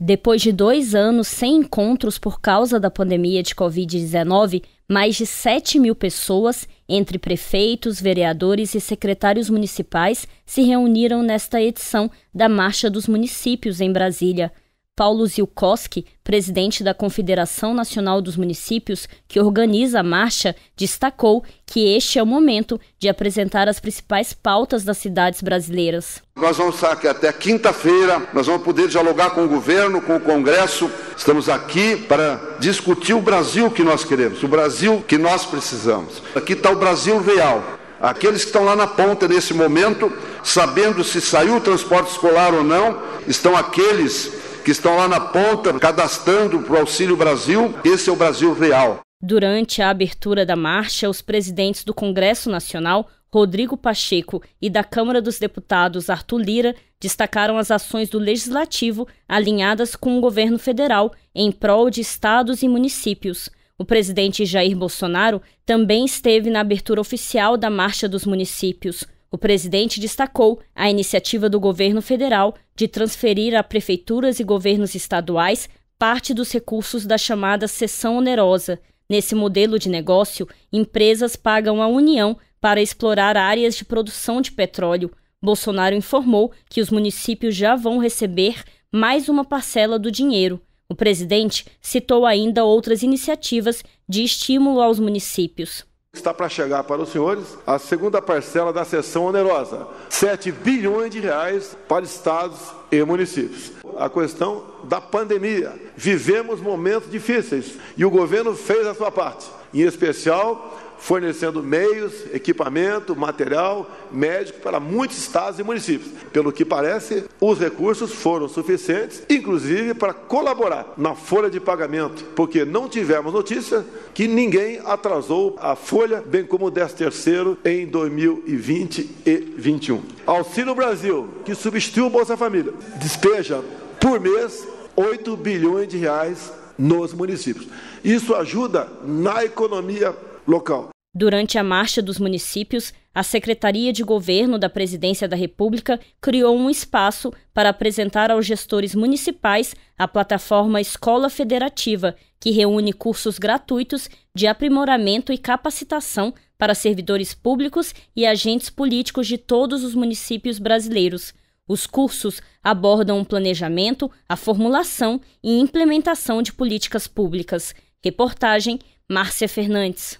Depois de dois anos sem encontros por causa da pandemia de Covid-19, mais de 7 mil pessoas, entre prefeitos, vereadores e secretários municipais, se reuniram nesta edição da Marcha dos Municípios em Brasília. Paulo Zilkowski, presidente da Confederação Nacional dos Municípios, que organiza a marcha, destacou que este é o momento de apresentar as principais pautas das cidades brasileiras. Nós vamos estar aqui até quinta-feira, nós vamos poder dialogar com o governo, com o Congresso. Estamos aqui para discutir o Brasil que nós queremos, o Brasil que nós precisamos. Aqui está o Brasil real. Aqueles que estão lá na ponta nesse momento, sabendo se saiu o transporte escolar ou não, estão aqueles que estão lá na ponta cadastrando para o Auxílio Brasil. Esse é o Brasil real. Durante a abertura da marcha, os presidentes do Congresso Nacional, Rodrigo Pacheco, e da Câmara dos Deputados, Arthur Lira, destacaram as ações do Legislativo alinhadas com o governo federal em prol de estados e municípios. O presidente Jair Bolsonaro também esteve na abertura oficial da Marcha dos Municípios. O presidente destacou a iniciativa do governo federal de transferir a prefeituras e governos estaduais parte dos recursos da chamada seção onerosa. Nesse modelo de negócio, empresas pagam à União para explorar áreas de produção de petróleo. Bolsonaro informou que os municípios já vão receber mais uma parcela do dinheiro. O presidente citou ainda outras iniciativas de estímulo aos municípios. Está para chegar para os senhores a segunda parcela da sessão onerosa, 7 bilhões de reais para estados e municípios. A questão da pandemia. Vivemos momentos difíceis e o governo fez a sua parte, em especial fornecendo meios, equipamento, material médico para muitos estados e municípios. Pelo que parece, os recursos foram suficientes, inclusive para colaborar na folha de pagamento, porque não tivemos notícia que ninguém atrasou a folha, bem como o 13 terceiro em 2020 e 21. Auxílio Brasil, que substitui o Bolsa Família, despeja por mês 8 bilhões de reais nos municípios. Isso ajuda na economia local. Durante a Marcha dos Municípios, a Secretaria de Governo da Presidência da República criou um espaço para apresentar aos gestores municipais a plataforma Escola Federativa, que reúne cursos gratuitos de aprimoramento e capacitação para servidores públicos e agentes políticos de todos os municípios brasileiros. Os cursos abordam o planejamento, a formulação e implementação de políticas públicas. Reportagem Márcia Fernandes.